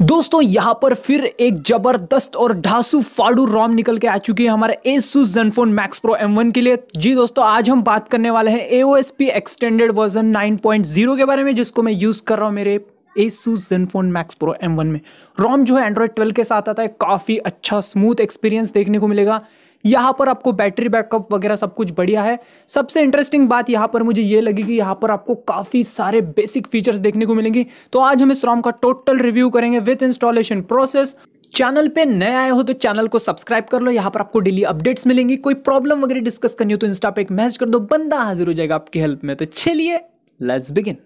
दोस्तों यहाँ पर फिर एक जबरदस्त और ढासू फाड़ू रॉम निकल के आ चुकी है हमारे ASUS जनफोन मैक्स प्रो M1 के लिए जी दोस्तों आज हम बात करने वाले हैं AOSP एक्सटेंडेड वर्जन 9.0 के बारे में जिसको मैं यूज़ कर रहा हूँ मेरे ASUS Zenfone Max Pro M में रॉम जो है एंड्रॉयड ट्वेल्व के साथ आता है काफ़ी अच्छा स्मूथ एक्सपीरियंस देखने को मिलेगा यहाँ पर आपको बैटरी बैकअप वगैरह सब कुछ बढ़िया है सबसे इंटरेस्टिंग बात यहाँ पर मुझे ये लगी कि यहाँ पर आपको काफ़ी सारे बेसिक फीचर्स देखने को मिलेंगी तो आज हम इस रॉम का टोटल रिव्यू करेंगे विथ इंस्टॉलेशन प्रोसेस चैनल पे नए आए हो तो चैनल को सब्सक्राइब कर लो यहाँ पर आपको डेली अपडेट्स मिलेंगी कोई प्रॉब्लम वगैरह डिस्कस करनी हो तो इंस्टा पे एक मैसेज कर दो बंदा हाजिर हो जाएगा आपकी हेल्प में तो चलिए लेट्स बिगिन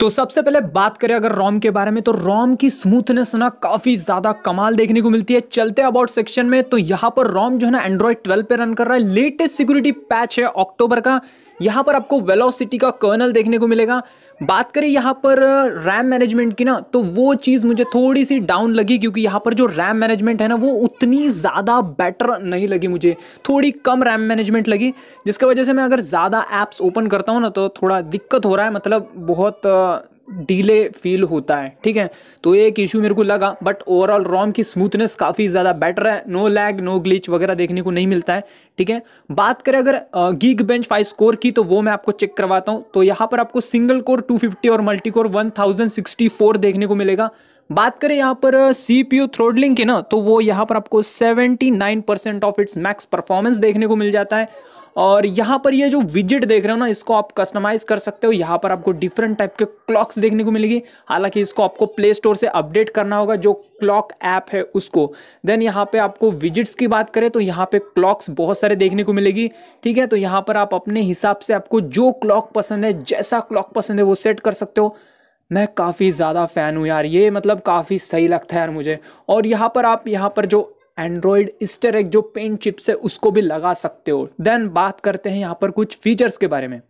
तो सबसे पहले बात करें अगर रोम के बारे में तो रोम की स्मूथनेस ना काफ़ी ज़्यादा कमाल देखने को मिलती है चलते अबाउट सेक्शन में तो यहाँ पर रोम जो है ना एंड्रॉयड 12 पे रन कर रहा है लेटेस्ट सिक्योरिटी पैच है अक्टूबर का यहाँ पर आपको वेलोसिटी का कर्नल देखने को मिलेगा बात करें यहाँ पर रैम मैनेजमेंट की ना तो वो चीज़ मुझे थोड़ी सी डाउन लगी क्योंकि यहाँ पर जो रैम मैनेजमेंट है ना वो उतनी ज़्यादा बेटर नहीं लगी मुझे थोड़ी कम रैम मैनेजमेंट लगी जिसकी वजह से मैं अगर ज़्यादा ऐप्स ओपन करता हूँ ना तो थोड़ा दिक्कत हो रहा है मतलब बहुत डीले फील होता है ठीक है तो ये एक इशू मेरे को लगा बट ओवरऑल रोम की स्मूथनेस काफ़ी ज़्यादा बेटर है नो लैग नो ग्लिच वगैरह देखने को नहीं मिलता है ठीक है बात करें अगर गीग बेंच फाइव स्कोर की तो वो मैं आपको चेक करवाता हूँ तो यहाँ पर आपको सिंगल कोर 250 और मल्टी कोर 1064 देखने को मिलेगा बात करें यहाँ पर सी पी यू थ्रोडलिंग की ना तो वो यहाँ पर आपको percent of its max performance देखने को मिल जाता है और यहाँ पर ये जो विजिट देख रहे हो ना इसको आप कस्टमाइज कर सकते हो यहाँ पर आपको डिफरेंट टाइप के क्लॉक्स देखने को मिलेगी हालांकि इसको आपको प्ले स्टोर से अपडेट करना होगा जो क्लॉक ऐप है उसको देन यहाँ पे आपको विजिट्स की बात करें तो यहाँ पे क्लॉक्स बहुत सारे देखने को मिलेगी ठीक है तो यहाँ पर आप अपने हिसाब से आपको जो क्लॉक पसंद है जैसा क्लॉक पसंद है वो सेट कर सकते हो मैं काफ़ी ज़्यादा फ़ैन हूँ यार ये मतलब काफ़ी सही लगता है यार मुझे और यहाँ पर आप यहाँ पर जो एंड्रॉयड स्टर एक जो पेन चिप्स है उसको भी लगा सकते हो देन बात करते हैं यहाँ पर कुछ फीचर्स के बारे में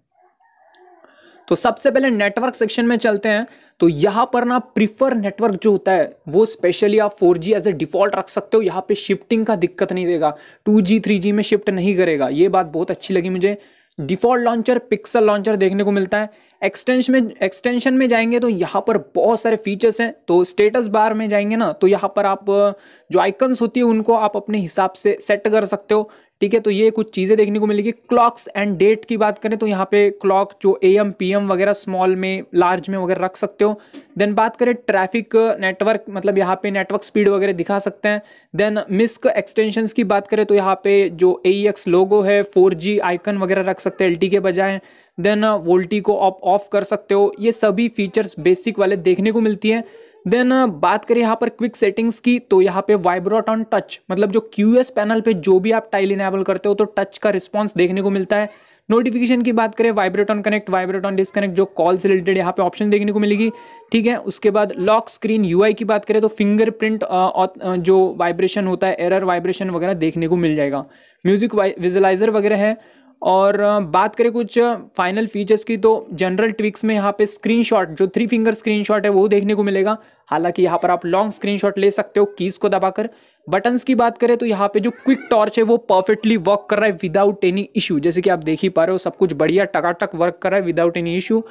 तो सबसे पहले नेटवर्क सेक्शन में चलते हैं तो यहाँ पर ना प्रीफर नेटवर्क जो होता है वो स्पेशली आप 4G एज ए डिफ़ॉल्ट रख सकते हो यहाँ पे शिफ्टिंग का दिक्कत नहीं देगा 2G 3G में शिफ्ट नहीं करेगा ये बात बहुत अच्छी लगी मुझे डिफ़ॉल्ट लॉन्चर पिक्सल लॉन्चर देखने को मिलता है एक्सटेंशन में एक्सटेंशन में जाएंगे तो यहाँ पर बहुत सारे फीचर्स हैं तो स्टेटस बार में जाएंगे ना तो यहाँ पर आप जो आइकन्स होती है उनको आप अपने हिसाब से सेट कर सकते हो ठीक है तो ये कुछ चीज़ें देखने को मिलेगी क्लॉक्स एंड डेट की बात करें तो यहाँ पे क्लॉक जो ए एम पी एम वगैरह स्मॉल में लार्ज में वगैरह रख सकते हो देन बात करें ट्रैफिक नेटवर्क मतलब यहाँ पे नेटवर्क स्पीड वगैरह दिखा सकते हैं देन मिस्क एक्सटेंशन की बात करें तो यहाँ पे जो ए एक्स लोगो है फोर जी आइकन वगैरह रख सकते हैं एल के बजाय देन वोल्टी को आप ऑफ कर सकते हो ये सभी फीचर्स बेसिक वाले देखने को मिलती हैं देन uh, बात करें यहाँ पर क्विक सेटिंग्स की तो यहाँ पे वाइब्रोट ऑन टच मतलब जो क्यू पैनल पे जो भी आप टाइल इनेबल करते हो तो टच का रिस्पॉन्स देखने को मिलता है नोटिफिकेशन की बात करें vibrate on connect vibrate on disconnect जो कॉल से रिलेटेड यहाँ पे ऑप्शन देखने को मिलेगी ठीक है उसके बाद लॉक स्क्रीन यूआई की बात करें तो फिंगरप्रिंट uh, uh, जो वाइब्रेशन होता है एरर वाइब्रेशन वगैरह देखने को मिल जाएगा म्यूजिक विजुलाइजर वगैरह है और बात करें कुछ फाइनल फीचर्स की तो जनरल ट्विक्स में यहाँ पे स्क्रीनशॉट जो थ्री फिंगर स्क्रीनशॉट है वो देखने को मिलेगा हालांकि यहाँ पर आप लॉन्ग स्क्रीनशॉट ले सकते हो कीज को दबाकर बटन्स की बात करें तो यहाँ पे जो क्विक टॉर्च है वो परफेक्टली वर्क कर रहा है विदाउट एनी इशू जैसे कि आप देख ही पा रहे हो सब कुछ बढ़िया टकाटक वर्क कर रहा है विदाउट एनी इशू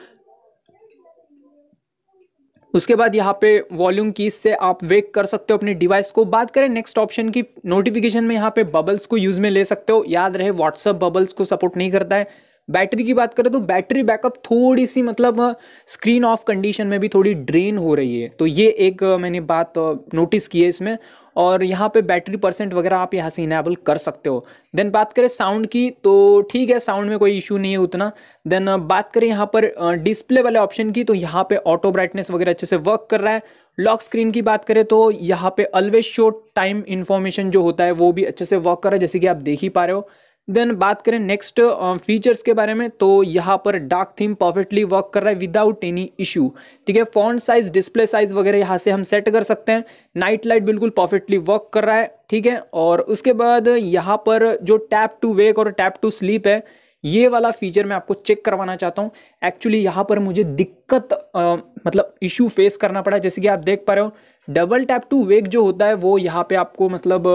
उसके बाद यहाँ पे वॉल्यूम की से आप वेक कर सकते हो अपने डिवाइस को बात करें नेक्स्ट ऑप्शन की नोटिफिकेशन में यहाँ पे बबल्स को यूज़ में ले सकते हो याद रहे व्हाट्सअप बबल्स को सपोर्ट नहीं करता है बैटरी की बात करें तो बैटरी बैकअप थोड़ी सी मतलब स्क्रीन ऑफ कंडीशन में भी थोड़ी ड्रेन हो रही है तो ये एक मैंने बात नोटिस की है इसमें और यहाँ पे बैटरी परसेंट वगैरह आप यहाँ से इनेबल कर सकते हो देन बात करें साउंड की तो ठीक है साउंड में कोई इशू नहीं है उतना देन बात करें यहाँ पर डिस्प्ले वाले ऑप्शन की तो यहाँ पे ऑटो ब्राइटनेस वगैरह अच्छे से वर्क कर रहा है लॉक स्क्रीन की बात करें तो यहाँ पे ऑलवेज शो टाइम इन्फॉर्मेशन जो होता है वो भी अच्छे से वर्क कर रहा है जैसे कि आप देख ही पा रहे हो देन बात करें नेक्स्ट फीचर्स के बारे में तो यहाँ पर डार्क थीम परफेक्टली वर्क कर रहा है विदाउट एनी इशू ठीक है फॉन्ट साइज डिस्प्ले साइज वगैरह यहाँ से हम सेट कर सकते हैं नाइट लाइट बिल्कुल परफेक्टली वर्क कर रहा है ठीक है और उसके बाद यहाँ पर जो टैप टू वेक और टैप टू स्लीप है ये वाला फीचर मैं आपको चेक करवाना चाहता हूँ एक्चुअली यहाँ पर मुझे दिक्कत आ, मतलब इशू फेस करना पड़ा जैसे कि आप देख पा रहे हो डबल टैप टू वेक जो होता है वो यहाँ पे आपको मतलब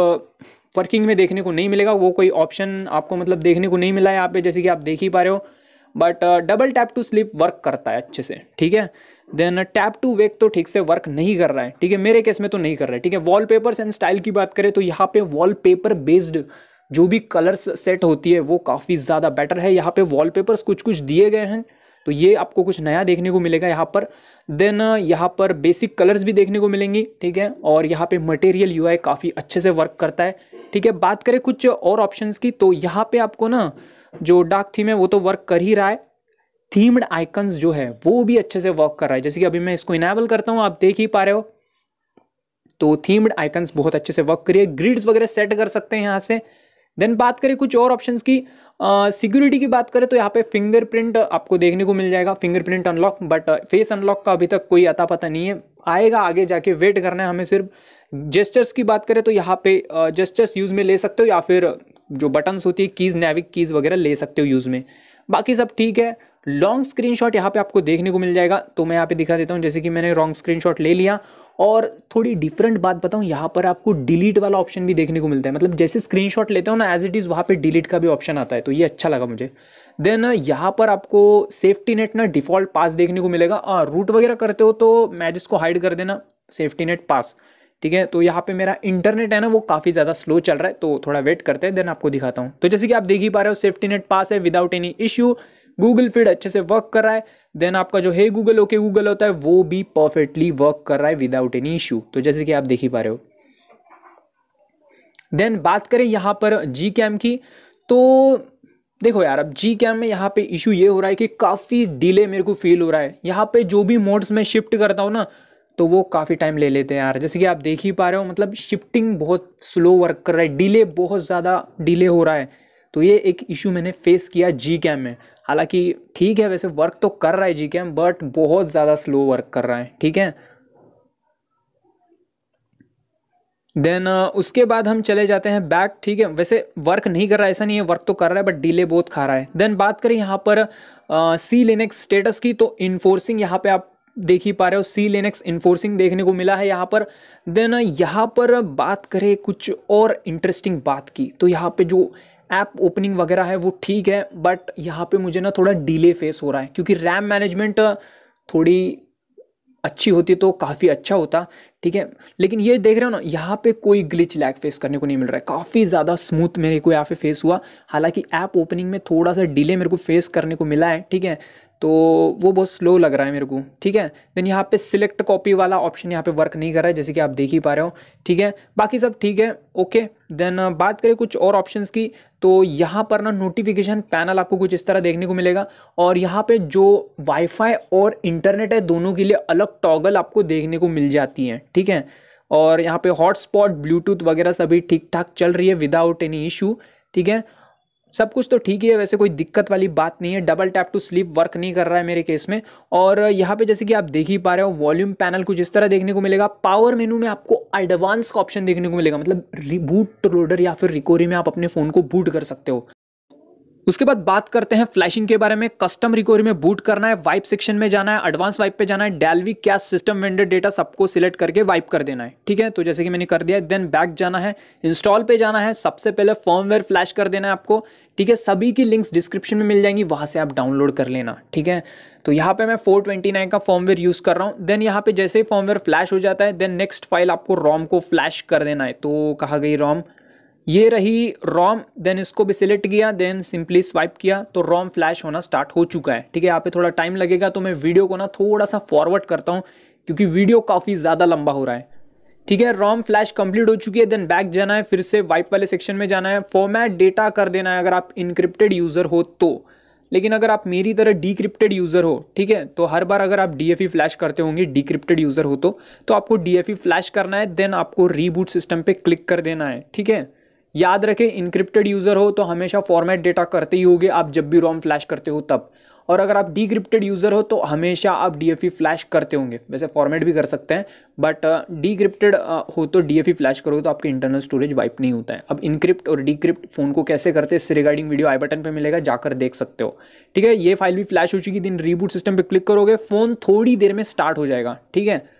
वर्किंग में देखने को नहीं मिलेगा वो कोई ऑप्शन आपको मतलब देखने को नहीं मिला है यहाँ पे जैसे कि आप देख ही पा रहे हो but double tap to sleep work करता है अच्छे से ठीक है देन टैप टू वेक तो ठीक से वर्क नहीं कर रहा है ठीक है मेरे केस में तो नहीं कर रहा है ठीक है पेपर्स एंड स्टाइल की बात करें तो यहाँ पे पेपर बेस्ड जो भी कलर्स सेट होती है वो काफ़ी ज़्यादा बेटर है यहाँ पे वॉलपेपर्स कुछ कुछ दिए गए हैं तो ये आपको कुछ नया देखने को मिलेगा यहाँ पर देन uh, यहाँ पर बेसिक कलर्स भी देखने को मिलेंगी ठीक है और यहाँ पे मटेरियल यू काफ़ी अच्छे से वर्क करता है ठीक है बात करें कुछ और ऑप्शंस की तो यहाँ पे आपको ना जो डार्क थीम है वो तो वर्क कर ही रहा है थीम्ड आइकन्स जो है वो भी अच्छे से वर्क कर रहा है जैसे कि अभी मैं इसको इनेबल करता हूँ आप देख ही पा रहे हो तो थीम्ड आइकन्स बहुत अच्छे से वर्क करिए ग्रिड्स वगैरह सेट कर सकते हैं यहाँ से देन बात करें कुछ और ऑप्शन की सिक्योरिटी uh, की बात करें तो यहाँ पे फिंगरप्रिंट आपको देखने को मिल जाएगा fingerprint unlock but face unlock का अभी तक कोई आता पता नहीं है आएगा आगे जाके वेट करना है हमें सिर्फ जेस्टर्स की बात करें तो यहाँ पे जेस्टर्स यूज़ में ले सकते हो या फिर जो बटन्स होती है कीज़ नेविक कीज़ वगैरह ले सकते हो यूज़ में बाकी सब ठीक है लॉन्ग स्क्रीनशॉट यहाँ पर आपको देखने को मिल जाएगा तो मैं यहाँ पे दिखा देता हूँ जैसे कि मैंने लॉन्ग स्क्रीनशॉट ले लिया और थोड़ी डिफरेंट बात बताऊँ यहाँ पर आपको डिलीट वाला ऑप्शन भी देखने को मिलता है मतलब जैसे स्क्रीनशॉट लेते हो ना एज इट इज़ वहाँ पे डिलीट का भी ऑप्शन आता है तो ये अच्छा लगा मुझे देन यहाँ पर आपको सेफ्टी नेट ना डिफ़ॉल्ट पास देखने को मिलेगा और रूट वगैरह करते हो तो मैच को हाइड कर देना सेफ्टी नेट पास ठीक है तो यहाँ पे मेरा इंटरनेट है ना वो काफ़ी ज़्यादा स्लो चल रहा है तो थोड़ा वेट करते हैं देन आपको दिखाता हूँ तो जैसे कि आप देख ही पा रहे हो सेफ्टी नेट पास है without any issue Google feed अच्छे से वर्क कर रहा है देन आपका जो है गूगल ओके गूगल होता है वो भी परफेक्टली वर्क कर रहा है विदाउट एनी इशू तो जैसे कि आप देख ही पा रहे हो देन बात करें यहाँ पर जी कैम की तो देखो यार अब जी कैम में यहाँ पे इशू ये हो रहा है कि काफ़ी डिले मेरे को फील हो रहा है यहाँ पे जो भी मोड्स में शिफ्ट करता हूँ ना तो वो काफ़ी टाइम ले लेते हैं यार जैसे कि आप देख ही पा रहे हो मतलब शिफ्टिंग बहुत स्लो वर्क कर रहा है डिले बहुत ज़्यादा डिले हो रहा है तो ये एक इशू मैंने फेस किया जी कैम में हालांकि ठीक है वैसे वर्क तो कर रहा है जी कैम बट बहुत ज़्यादा स्लो वर्क कर रहा है ठीक है देन उसके बाद हम चले जाते हैं बैक ठीक है वैसे वर्क नहीं कर रहा है ऐसा नहीं है वर्क तो कर रहा है बट डिले बहुत खा रहा है देन बात करें यहाँ पर सी लिनक्स स्टेटस की तो इन्फोर्सिंग यहाँ पे आप देख ही पा रहे हो सी लेनेक्स इन्फोर्सिंग देखने को मिला है यहाँ पर देन यहाँ पर बात करें कुछ और इंटरेस्टिंग बात की तो यहाँ पे जो ऐप ओपनिंग वगैरह है वो ठीक है बट यहाँ पे मुझे ना थोड़ा डिले फेस हो रहा है क्योंकि रैम मैनेजमेंट थोड़ी अच्छी होती तो काफ़ी अच्छा होता ठीक है लेकिन ये देख रहे हो ना यहाँ पे कोई ग्लिच लैग फेस करने को नहीं मिल रहा है काफ़ी ज़्यादा स्मूथ मेरे को यहाँ पे फेस हुआ हालांकि ऐप ओपनिंग में थोड़ा सा डिले मेरे को फेस करने को मिला है ठीक है तो वो बहुत स्लो लग रहा है मेरे को ठीक है देन यहाँ पे सिलेक्ट कॉपी वाला ऑप्शन यहाँ पे वर्क नहीं कर रहा है जैसे कि आप देख ही पा रहे हो ठीक है बाकी सब ठीक है ओके देन uh, बात करें कुछ और ऑप्शंस की तो यहाँ पर ना नोटिफिकेशन पैनल आपको कुछ इस तरह देखने को मिलेगा और यहाँ पे जो वाईफाई और इंटरनेट है दोनों के लिए अलग टॉगल आपको देखने को मिल जाती है ठीक है और यहाँ पे हॉटस्पॉट ब्लूटूथ वगैरह सभी ठीक ठाक चल रही है विदाउट एनी इशू ठीक है सब कुछ तो ठीक ही है वैसे कोई दिक्कत वाली बात नहीं है double tap to sleep work नहीं कर रहा है मेरे केस में और यहाँ पे जैसे कि आप देख ही पा रहे हो वॉल्यूम पैनल कुछ इस तरह देखने को मिलेगा पावर मेनू में आपको एडवांस का ऑप्शन देखने को मिलेगा मतलब बूट लोडर या फिर रिकोरी में आप अपने फ़ोन को बूट कर सकते हो उसके बाद बात करते हैं फ्लैशिंग के बारे में कस्टम रिकवरी में बूट करना है वाइप सेक्शन में जाना है एडवांस वाइप पे जाना है डेलवी क्या सिस्टम वेंडर डेटा सबको सिलेक्ट करके वाइप कर देना है ठीक है तो जैसे कि मैंने कर दिया देन बैक जाना है इंस्टॉल पे जाना है सबसे पहले फॉर्मवेयर फ्लैश कर देना है आपको ठीक है सभी की लिंक्स डिस्क्रिप्शन में मिल जाएंगी वहाँ से आप डाउनलोड कर लेना ठीक है तो यहाँ पे मैं 429 का फॉर्मवेयर यूज़ कर रहा हूँ देन यहाँ पे जैसे ही फॉर्मवेयर फ्लैश हो जाता है देन नेक्स्ट फाइल आपको रॉम को फ्लैश कर देना है तो कहा गई रॉम ये रही रोम देन इसको भी सिलेक्ट किया देन सिंपली स्वाइप किया तो रोम फ्लैश होना स्टार्ट हो चुका है ठीक है यहाँ पे थोड़ा टाइम लगेगा तो मैं वीडियो को ना थोड़ा सा फॉरवर्ड करता हूँ क्योंकि वीडियो काफ़ी ज़्यादा लंबा हो रहा है ठीक है रोम फ्लैश कंप्लीट हो चुकी है देन बैक जाना है फिर से वाइप वाले सेक्शन में जाना है फॉर्मैट डेटा कर देना है अगर आप इनक्रिप्टेड यूज़र हो तो लेकिन अगर आप मेरी तरह डिक्रिप्टेड यूज़र हो ठीक है तो हर बार अगर आप डी फ्लैश e करते होंगे डिक्रिप्टेड यूज़र हो तो, तो आपको डी फ्लैश e करना है देन आपको रीबूट सिस्टम पे क्लिक कर देना है ठीक है याद रखें इनक्रिप्टेड यूज़र हो तो हमेशा फॉर्मेट डेटा करते ही होगे आप जब भी रोम फ्लैश करते हो तब और अगर आप डीक्रिप्टेड यूज़र हो तो हमेशा आप डी फ्लैश e करते होंगे वैसे फॉर्मेट भी कर सकते हैं बट डीक्रिप्टेड uh, uh, हो तो डी फ्लैश e करोगे तो आपके इंटरनल स्टोरेज वाइप नहीं होता है अब इनक्रिप्ट और डीक्रिप्ट फ़ोन को कैसे करते हैं इससे रिगार्डिंग वीडियो आई बटन पर मिलेगा जाकर देख सकते हो ठीक है ये फाइल भी फ्लैश हो चुकी दिन रीबूट सिस्टम पर क्लिक करोगे फ़ोन थोड़ी देर में स्टार्ट हो जाएगा ठीक है